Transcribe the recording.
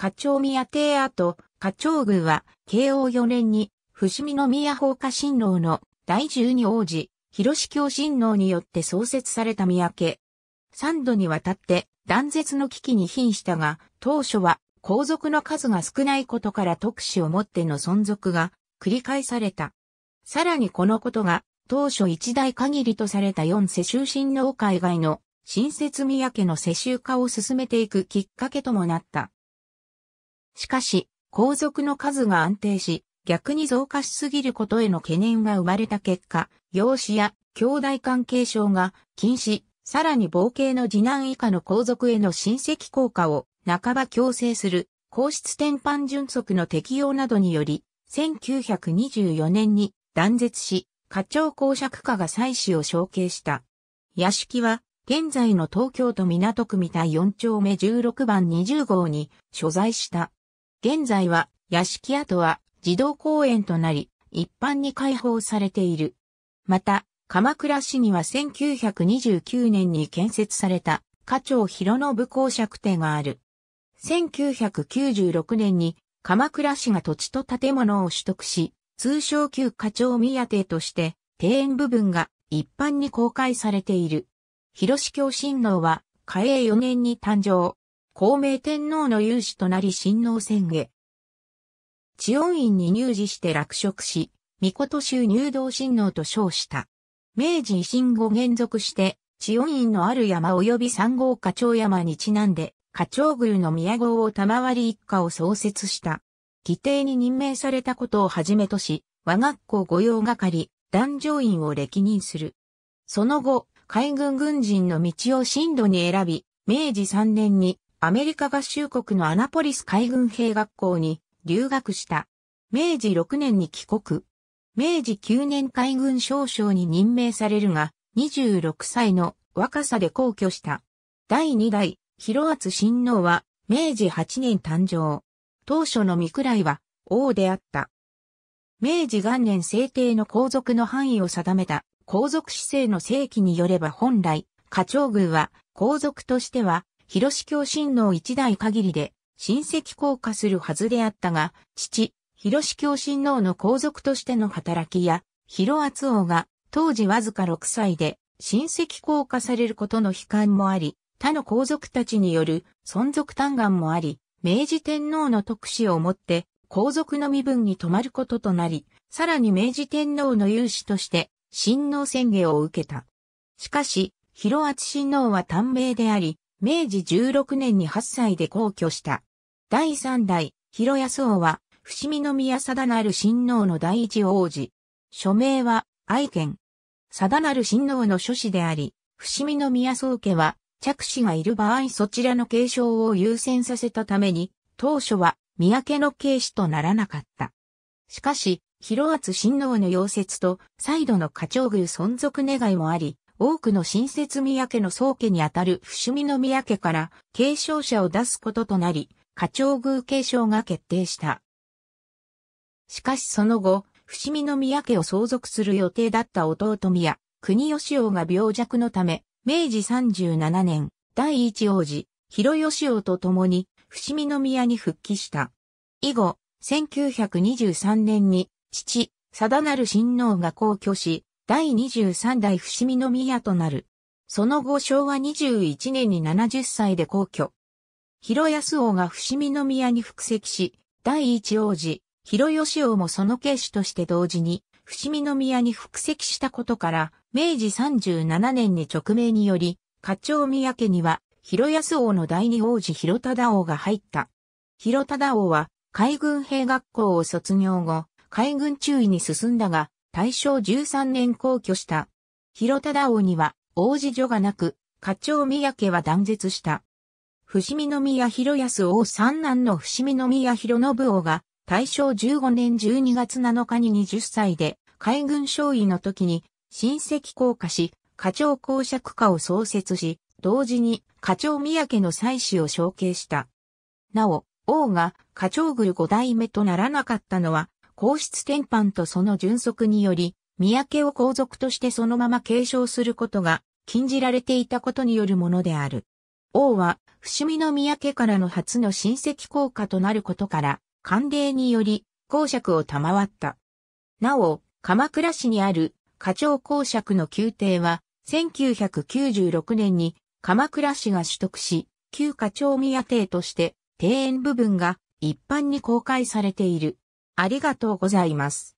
課長宮邸跡、課長宮は、慶応4年に、伏見宮放火親王の第十二王子、広志教親王によって創設された宮家。三度にわたって断絶の危機に瀕したが、当初は皇族の数が少ないことから特使をもっての存続が繰り返された。さらにこのことが当初一代限りとされた四世襲親王海外の新設宮家の世襲化を進めていくきっかけともなった。しかし、皇族の数が安定し、逆に増加しすぎることへの懸念が生まれた結果、養子や兄弟関係症が禁止、さらに冒険の次男以下の皇族への親戚効果を半ば強制する、皇室転換準則の適用などにより、1924年に断絶し、課長公爵課が妻子を承継した。屋敷は、現在の東京都港区三田4丁目16番20号に所在した。現在は屋敷跡は児童公園となり、一般に開放されている。また、鎌倉市には1929年に建設された、課長広信公爵邸がある。1996年に鎌倉市が土地と建物を取得し、通称旧課長宮邸として庭園部分が一般に公開されている。広志教神王は、嘉永4年に誕生。孔明天皇の勇士となり親王宣下。地恩院に入寺して落職し、御事衆入道親王と称した。明治維新後現続して、地恩院のある山及び三号花鳥山にちなんで、花鳥宮の宮号を賜り一家を創設した。規定に任命されたことをはじめとし、和学校御用係、男女院を歴任する。その後、海軍軍人の道を進路に選び、明治3年にアメリカ合衆国のアナポリス海軍兵学校に留学した。明治6年に帰国。明治9年海軍少将に任命されるが、26歳の若さで皇居した。第2代、広厚親王は、明治8年誕生。当初の御位は、王であった。明治元年制定の皇族の範囲を定めた、皇族姿勢の正規によれば本来、課長宮は、皇族としては、広志教親王一代限りで、親戚降下するはずであったが、父、広志教親王の皇族としての働きや、広厚王が、当時わずか6歳で、親戚降下されることの悲観もあり、他の皇族たちによる存続嘆願もあり、明治天皇の特使をもって、皇族の身分に止まることとなり、さらに明治天皇の勇士として、親王宣言を受けた。しかし、広厚親王は短命であり、明治16年に8歳で皇居した。第3代、広安王は、伏見宮定なる親王の第一王子。署名は、愛犬。定なる親王の諸子であり、伏見宮宗家は、着手がいる場合そちらの継承を優先させたために、当初は、宮家の継子とならなかった。しかし、広厚親王の溶接と、再度の課長宮存続願いもあり、多くの新設宮家の宗家にあたる伏見の宮家から継承者を出すこととなり、課長宮継承が決定した。しかしその後、伏見の宮家を相続する予定だった弟宮、国吉王が病弱のため、明治37年、第一王子、広吉王と共に、伏見宮に復帰した。以後、1923年に、父、定なる親王が皇居し、第23代伏見宮となる。その後昭和21年に70歳で皇居。広安王が伏見宮に復籍し、第一王子、広義王もその継子として同時に、伏見宮に復籍したことから、明治37年に直命により、課長宮家には、広安王の第二王子広忠王が入った。広忠王は、海軍兵学校を卒業後、海軍中尉に進んだが、大正13年皇居した。広忠王には王子女がなく、課長宮家は断絶した。伏見宮広康王三男の伏見宮広信王が、大正15年12月7日に20歳で、海軍少尉の時に、親戚降下し、課長公爵家を創設し、同時に課長宮家の妻子を承継した。なお、王が課長ぐる五代目とならなかったのは、皇室典範とその準則により、三宅を皇族としてそのまま継承することが禁じられていたことによるものである。王は、伏見の三宅からの初の親戚効果となることから、官邸により、公爵を賜った。なお、鎌倉市にある課長公爵の宮廷は、1996年に鎌倉市が取得し、旧課長宮邸として庭園部分が一般に公開されている。ありがとうございます。